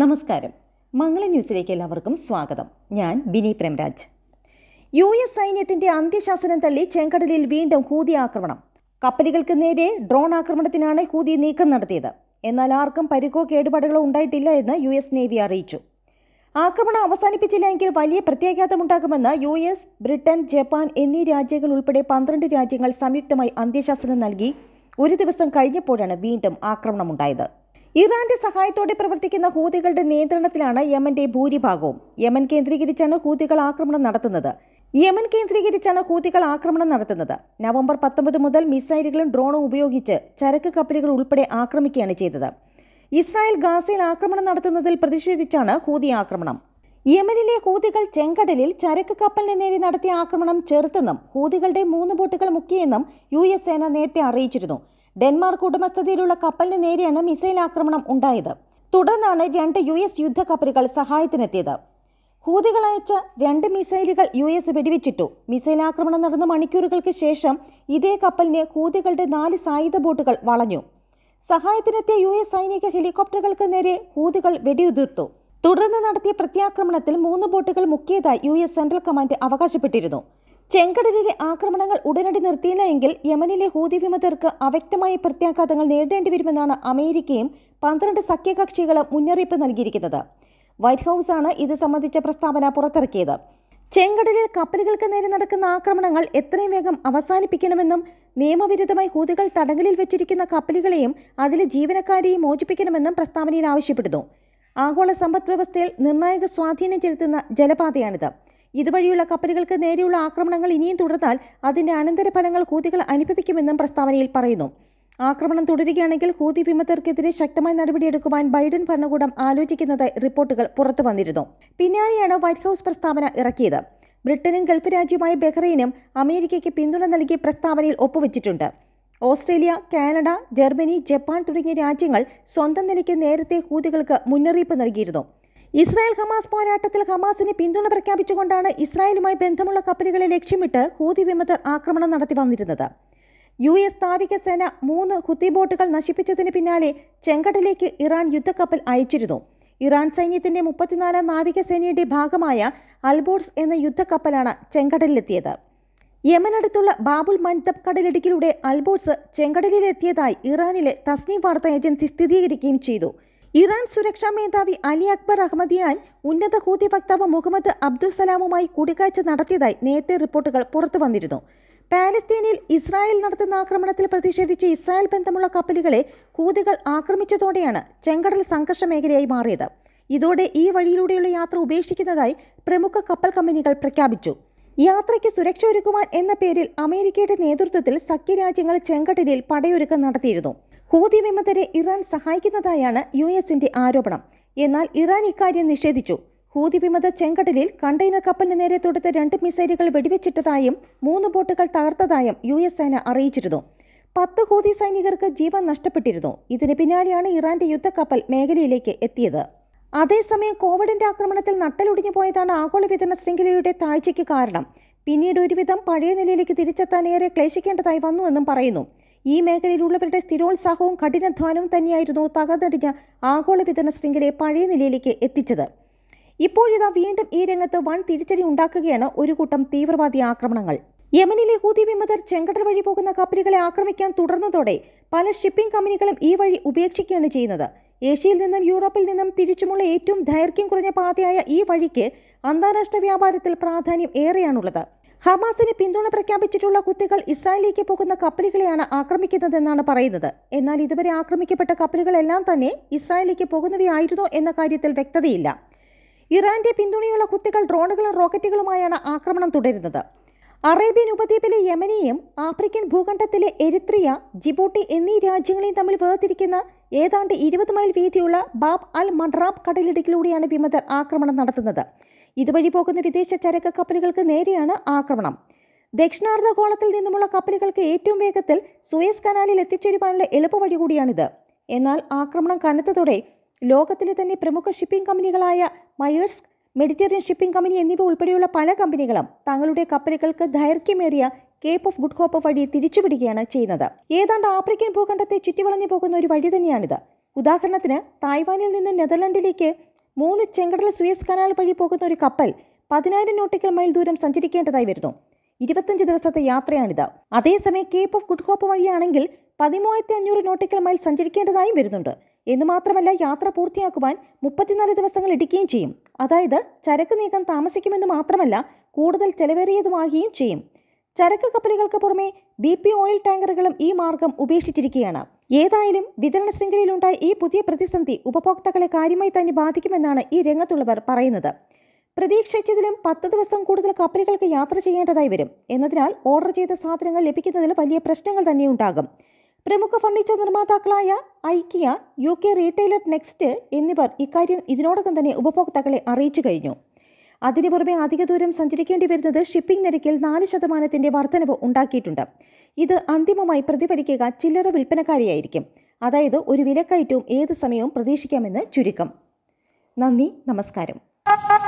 നമസ്കാരം മംഗള ന്യൂസിലേക്ക് എല്ലാവർക്കും സ്വാഗതം ഞാൻ ബിനി പ്രേംരാജ് യു എസ് സൈന്യത്തിന്റെ അന്ത്യശാസനം തള്ളി ചെങ്കടലിൽ വീണ്ടും ഹൂതി ആക്രമണം കപ്പലുകൾക്ക് നേരെ ഡ്രോൺ ആക്രമണത്തിനാണ് ഹൂതി നീക്കം നടത്തിയത് എന്നാൽ ആർക്കും പരിക്കോ കേടുപാടുകളോ ഉണ്ടായിട്ടില്ല എന്ന് യു എസ് നേവി അറിയിച്ചു ആക്രമണം അവസാനിപ്പിച്ചില്ല എങ്കിൽ വലിയ പ്രത്യാഘാതമുണ്ടാകുമെന്ന് യു എസ് ബ്രിട്ടൻ ജപ്പാൻ എന്നീ രാജ്യങ്ങൾ ഉൾപ്പെടെ പന്ത്രണ്ട് രാജ്യങ്ങൾ സംയുക്തമായി അന്ത്യശാസനം നൽകി ഒരു ദിവസം കഴിഞ്ഞപ്പോഴാണ് വീണ്ടും ആക്രമണമുണ്ടായത് ഇറാന്റെ സഹായത്തോടെ പ്രവർത്തിക്കുന്ന ഹൂതികളുടെ നിയന്ത്രണത്തിലാണ് യമന്റെ ഭൂരിഭാഗവും യമൻ കേന്ദ്രീകരിച്ചാണ് ഹൂതികൾ ആക്രമണം നടത്തുന്നത് യമൻ കേന്ദ്രീകരിച്ചാണ് ഹൂതികൾ ആക്രമണം നടത്തുന്നത് നവംബർ പത്തൊമ്പത് മുതൽ മിസൈലുകളും ഡ്രോണും ഉപയോഗിച്ച് ചരക്ക് കപ്പലുകൾ ഉൾപ്പെടെ ആക്രമിക്കുകയാണ് ചെയ്തത് ഇസ്രായേൽ ഗാസയിൽ ആക്രമണം നടത്തുന്നതിൽ പ്രതിഷേധിച്ചാണ് ഹൂതി ആക്രമണം യമനിലെ ഹൂതികൾ ചെങ്കടലിൽ ചരക്ക് കപ്പലിന് നേരെ നടത്തിയ ആക്രമണം ചെറുത്തെന്നും ഹൂതികളുടെ മൂന്ന് ബോട്ടുകൾ മുക്കിയെന്നും യു എസ് സേന നേരത്തെ അറിയിച്ചിരുന്നു ഡെൻമാർക്ക് ഉടമസ്ഥതയിലുള്ള കപ്പലിന് നേരെയാണ് മിസൈൽ ആക്രമണം ഉണ്ടായത് തുടർന്നാണ് രണ്ട് യു എസ് യുദ്ധക്കപ്പലുകൾ സഹായത്തിനെത്തിയത് ഹൂതികൾ അയച്ച രണ്ട് മിസൈലുകൾ യു എസ് വെടിവെച്ചിട്ടു മിസൈൽ ആക്രമണം നടന്ന മണിക്കൂറുകൾക്ക് ശേഷം ഇതേ കപ്പലിനെ ഹൂതികളുടെ നാല് സായുധ ബോട്ടുകൾ വളഞ്ഞു സഹായത്തിനെത്തിയ യു എസ് സൈനിക ഹെലികോപ്റ്ററുകൾക്ക് നേരെ ഹൂതികൾ വെടിയുതിർത്തു തുടർന്ന് നടത്തിയ പ്രത്യാക്രമണത്തിൽ മൂന്ന് ബോട്ടുകൾ മുക്കിയതായി യു എസ് സെൻട്രൽ കമാൻഡ് അവകാശപ്പെട്ടിരുന്നു ചെങ്കടലിലെ ആക്രമണങ്ങൾ ഉടനടി നിർത്തിയില്ല എങ്കിൽ യമനിലെ ഹൂതി വിമതർക്ക് അവ്യക്തമായ പ്രത്യാഘാതങ്ങൾ നേരിടേണ്ടി വരുമെന്നാണ് അമേരിക്കയും പന്ത്രണ്ട് സഖ്യകക്ഷികളും മുന്നറിയിപ്പ് നൽകിയിരിക്കുന്നത് വൈറ്റ് ഹൗസാണ് ഇത് സംബന്ധിച്ച പ്രസ്താവന പുറത്തിറക്കിയത് ചെങ്കടലിൽ കപ്പലുകൾക്ക് നേരെ നടക്കുന്ന ആക്രമണങ്ങൾ എത്രയും വേഗം അവസാനിപ്പിക്കണമെന്നും നിയമവിരുദ്ധമായി ഹൂതികൾ തടങ്കലിൽ വെച്ചിരിക്കുന്ന കപ്പലുകളെയും അതിലെ ജീവനക്കാരെയും മോചിപ്പിക്കണമെന്നും പ്രസ്താവനയിൽ ആവശ്യപ്പെടുന്നു ആഗോള സമ്പദ് വ്യവസ്ഥയിൽ നിർണായക സ്വാധീനം ചെലുത്തുന്ന ജലപാതയാണിത് ഇതുവഴിയുള്ള കപ്പലുകൾക്ക് നേരെയുള്ള ആക്രമണങ്ങൾ ഇനിയും തുടർന്നാൽ അതിന്റെ അനന്തരഫലങ്ങൾ ഹൂതികൾ അനുഭവിക്കുമെന്നും പ്രസ്താവനയിൽ പറയുന്നു ആക്രമണം തുടരുകയാണെങ്കിൽ ഹൂതി വിമതർക്കെതിരെ ശക്തമായ നടപടിയെടുക്കുവാൻ ബൈഡൻ ഭരണകൂടം ആലോചിക്കുന്നതായി റിപ്പോർട്ടുകൾ പുറത്തു വന്നിരുന്നു പിന്നാലെയാണ് വൈറ്റ് ഹൌസ് പ്രസ്താവന ഇറക്കിയത് ബ്രിട്ടനും ഗൾഫ് രാജ്യമായ ബഹ്റൈനും അമേരിക്കയ്ക്ക് പിന്തുണ നൽകിയ പ്രസ്താവനയിൽ ഒപ്പുവെച്ചിട്ടുണ്ട് ഓസ്ട്രേലിയ കാനഡ ജർമ്മനി ജപ്പാൻ തുടങ്ങിയ രാജ്യങ്ങൾ സ്വന്തം നിലയ്ക്ക് നേരത്തെ ഹൂതികൾക്ക് മുന്നറിയിപ്പ് നൽകിയിരുന്നു ഇസ്രായേൽ ഹമാസ് പോരാട്ടത്തിൽ ഹമാസിനെ പിന്തുണ പ്രഖ്യാപിച്ചുകൊണ്ടാണ് ഇസ്രായേലുമായി ബന്ധമുള്ള കപ്പലുകളെ ലക്ഷ്യമിട്ട് ഹൂതി വിമതർ ആക്രമണം നടത്തി വന്നിരുന്നത് യു എസ് നാവിക സേന മൂന്ന് ഹുത്തി ബോട്ടുകൾ നശിപ്പിച്ചതിന് പിന്നാലെ ചെങ്കടലേക്ക് ഇറാൻ യുദ്ധക്കപ്പൽ അയച്ചിരുന്നു ഇറാൻ സൈന്യത്തിന്റെ മുപ്പത്തിനാലാം നാവികസേനയുടെ ഭാഗമായ അൽബോർസ് എന്ന യുദ്ധക്കപ്പലാണ് ചെങ്കടലിലെത്തിയത് യമനടുത്തുള്ള ബാബുൽ മൻതബ് കടലിടുക്കിലൂടെ അൽബോർസ് ചെങ്കടലിലെത്തിയതായി ഇറാനിലെ തസ്നീം വാർത്താ ഏജൻസി സ്ഥിരീകരിക്കുകയും ചെയ്തു ഇറാൻ സുരക്ഷാ മേധാവി അലി അക്ബർ അഹമ്മദിയാൻ ഉന്നത ഹൂതി വക്താവ് മുഹമ്മദ് അബ്ദുൽ സലാമുമായി കൂടിക്കാഴ്ച നടത്തിയതായി നേരത്തെ റിപ്പോർട്ടുകൾ പുറത്തു വന്നിരുന്നു പാലസ്തീനിൽ ഇസ്രായേൽ നടത്തുന്ന ആക്രമണത്തിൽ പ്രതിഷേധിച്ച് ഇസ്രായേൽ ബന്ധമുള്ള കപ്പലുകളെ ഹൂതികൾ ആക്രമിച്ചതോടെയാണ് ചെങ്കടൽ സംഘർഷ മേഖലയായി മാറിയത് ഇതോടെ ഈ വഴിയിലൂടെയുള്ള യാത്ര ഉപേക്ഷിക്കുന്നതായി പ്രമുഖ കപ്പൽ കമ്പനികൾ പ്രഖ്യാപിച്ചു യാത്രയ്ക്ക് സുരക്ഷ ഒരുക്കുവാൻ എന്ന പേരിൽ അമേരിക്കയുടെ നേതൃത്വത്തിൽ സഖ്യരാജ്യങ്ങൾ ചെങ്കടലിൽ പടയൊരുക്കം നടത്തിയിരുന്നു ഹൂതി വിമതരെ ഇറാൻ സഹായിക്കുന്നതായാണ് യു എസിന്റെ ആരോപണം എന്നാൽ ഇറാൻ ഇക്കാര്യം നിഷേധിച്ചു ഹൂതി വിമത ചെങ്കടലിൽ കണ്ടെയ്നർ കപ്പലിന് നേരെ തൊടുത്ത രണ്ട് മിസൈലുകൾ വെടിവെച്ചിട്ടതായും മൂന്ന് ബോട്ടുകൾ തകർത്തതായും യു എസ് സേന അറിയിച്ചിരുന്നു പത്ത് ഹൂതി സൈനികർക്ക് ജീവൻ നഷ്ടപ്പെട്ടിരുന്നു ഇതിന് പിന്നാലെയാണ് ഇറാന്റെ യുദ്ധക്കപ്പൽ മേഖലയിലേക്ക് എത്തിയത് അതേസമയം കോവിഡിന്റെ ആക്രമണത്തിൽ നട്ടലൊടിഞ്ഞു പോയതാണ് ആഗോള വിതരണ ശൃംഖലയുടെ താഴ്ചയ്ക്ക് കാരണം പിന്നീട് ഒരുവിധം പഴയ നിലയിലേക്ക് തിരിച്ചെത്താൻ ഏറെ ക്ലേശിക്കേണ്ടതായി വന്നുവെന്നും പറയുന്നു ഈ മേഖലയിലുള്ളവരുടെ സ്ഥിരോത്സാഹവും കഠിനാധ്വാനവും തന്നെയായിരുന്നു തകർന്നടിഞ്ഞ ആഗോള വിതരണ ശൃംഖലയെ പഴയ നിലയിലേക്ക് എത്തിച്ചത് ഇപ്പോഴിതാ വീണ്ടും ഈ രംഗത്ത് വൺ തിരിച്ചടി ഉണ്ടാക്കുകയാണ് ഒരു കൂട്ടം തീവ്രവാദി ആക്രമണങ്ങൾ യമനിലെ ഹൂതി വിമതർ ചെങ്കടൽ വഴി പോകുന്ന കപ്പലുകളെ ആക്രമിക്കാൻ തുടർന്നതോടെ പല ഷിപ്പിംഗ് കമ്പനികളും ഈ വഴി ഉപേക്ഷിക്കുകയാണ് ചെയ്യുന്നത് ഏഷ്യയിൽ നിന്നും യൂറോപ്പിൽ നിന്നും തിരിച്ചുമുള്ള ഏറ്റവും ദൈർഘ്യം കുറഞ്ഞ പാതയായ ഈ വഴിക്ക് അന്താരാഷ്ട്ര വ്യാപാരത്തിൽ പ്രാധാന്യം ഏറെയാണുള്ളത് ഹമാസിന് പിന്തുണ പ്രഖ്യാപിച്ചിട്ടുള്ള കുത്തികൾ ഇസ്രായേലിലേക്ക് പോകുന്ന കപ്പലുകളെയാണ് ആക്രമിക്കുന്നതെന്നാണ് പറയുന്നത് എന്നാൽ ഇതുവരെ ആക്രമിക്കപ്പെട്ട കപ്പലുകളെല്ലാം തന്നെ ഇസ്രായേലിലേക്ക് പോകുന്നവയായിരുന്നു എന്ന കാര്യത്തിൽ വ്യക്തതയില്ല ഇറാന്റെ പിന്തുണയുള്ള കുത്തികൾ ഡ്രോണുകളും റോക്കറ്റുകളുമായാണ് ആക്രമണം തുടരുന്നത് അറേബ്യൻ ഉപദ്വീപിലെ യമനിയും ആഫ്രിക്കൻ ഭൂഖണ്ഡത്തിലെ എരിത്രിയ ജിബൂട്ടി എന്നീ രാജ്യങ്ങളെയും തമ്മിൽ വേർതിരിക്കുന്ന ഏതാണ്ട് ഇരുപത് മൈൽ വീതിയുള്ള ബാബ് അൽ മൺറാബ് കടലിടുക്കിലൂടെയാണ് വിമതർ ആക്രമണം നടത്തുന്നത് ഇതുവഴി പോകുന്ന വിദേശ ചരക്ക് കപ്പലുകൾക്ക് നേരെയാണ് ആക്രമണം ദക്ഷിണാർദ്ധഗോളത്തിൽ നിന്നുമുള്ള കപ്പലുകൾക്ക് ഏറ്റവും വേഗത്തിൽ സുയസ് കനാലിൽ എത്തിച്ചേരുവാനുള്ള എളുപ്പവഴി കൂടിയാണിത് എന്നാൽ ആക്രമണം കനത്തതോടെ ലോകത്തിലെ തന്നെ പ്രമുഖ ഷിപ്പിംഗ് കമ്പനികളായ മയേഴ്സ് മെഡിറ്ററേനിയൻ ഷിപ്പിംഗ് കമ്പനി എന്നിവ ഉൾപ്പെടെയുള്ള പല കമ്പനികളും തങ്ങളുടെ കപ്പലുകൾക്ക് ദൈർഘ്യമേറിയ കേപ്പ് ഓഫ് ഗുഡ് ഹോപ്പ് വഴി തിരിച്ചുവിടുകയാണ് ചെയ്യുന്നത് ഏതാണ്ട് ആഫ്രിക്കൻ ഭൂഖണ്ഡത്തെ ചുറ്റിവളഞ്ഞു പോകുന്ന ഒരു വഴി തന്നെയാണിത് ഉദാഹരണത്തിന് തായ്വാനിൽ നിന്ന് നെതർലൻഡിലേക്ക് മൂന്ന് ചെങ്കടൽ സുയസ് കനാൽ വഴി പോകുന്ന ഒരു കപ്പൽ പതിനായിരം നോട്ടിക്കൽ മൈൽ ദൂരം സഞ്ചരിക്കേണ്ടതായി വരുന്നു ഇരുപത്തഞ്ച് ദിവസത്തെ യാത്രയാണിത് അതേസമയം കേപ്പ് ഓഫ് ഗുഡ് ഹോപ്പ് വഴിയാണെങ്കിൽ പതിമൂവായിരത്തി അഞ്ഞൂറ് നോട്ടിക്കൽ മൈൽ സഞ്ചരിക്കേണ്ടതായും വരുന്നുണ്ട് എന്ന് മാത്രമല്ല യാത്ര പൂർത്തിയാക്കുവാൻ മുപ്പത്തിനാല് ദിവസങ്ങൾ എടുക്കുകയും ചെയ്യും അതായത് ചരക്ക് നീക്കം താമസിക്കുമെന്ന് മാത്രമല്ല കൂടുതൽ ചെലവേറിയതുമാകുകയും ചെയ്യും ചരക്ക് കപ്പലുകൾക്ക് പുറമെ ബി പി ഓയിൽ ടാങ്കറുകളും ഈ മാർഗം ഉപേക്ഷിച്ചിരിക്കുകയാണ് ഏതായാലും വിതരണ ശൃംഖലയിലുണ്ടായ ഈ പുതിയ പ്രതിസന്ധി ഉപഭോക്താക്കളെ കാര്യമായി തന്നെ ബാധിക്കുമെന്നാണ് ഈ രംഗത്തുള്ളവർ പറയുന്നത് പ്രതീക്ഷിച്ചതിലും പത്ത് ദിവസം കൂടുതൽ കപ്പലുകൾക്ക് യാത്ര ചെയ്യേണ്ടതായി വരും എന്നതിനാൽ ഓർഡർ ചെയ്ത സാധനങ്ങൾ ലഭിക്കുന്നതിൽ വലിയ പ്രശ്നങ്ങൾ തന്നെ ഉണ്ടാകും പ്രമുഖ ഫർണിച്ചർ നിർമ്മാതാക്കളായ IKEA U K retailer Next എന്നിവർ ഇക്കാര്യം ഇതിനോടകം തന്നെ ഉപഭോക്താക്കളെ അറിയിച്ചു കഴിഞ്ഞു അതിനു പുറമെ അധിക ദൂരം സഞ്ചരിക്കേണ്ടി വരുന്നത് ഷിപ്പിംഗ് നിരക്കിൽ നാല് ശതമാനത്തിൻ്റെ വർധനവ് ഉണ്ടാക്കിയിട്ടുണ്ട് ഇത് അന്തിമമായി പ്രതിഫലിക്കുക ചില്ലറ വിൽപ്പനക്കാരിയായിരിക്കും അതായത് ഒരു വിലക്കയറ്റവും ഏത് സമയവും പ്രതീക്ഷിക്കാമെന്ന് ചുരുക്കം നന്ദി നമസ്കാരം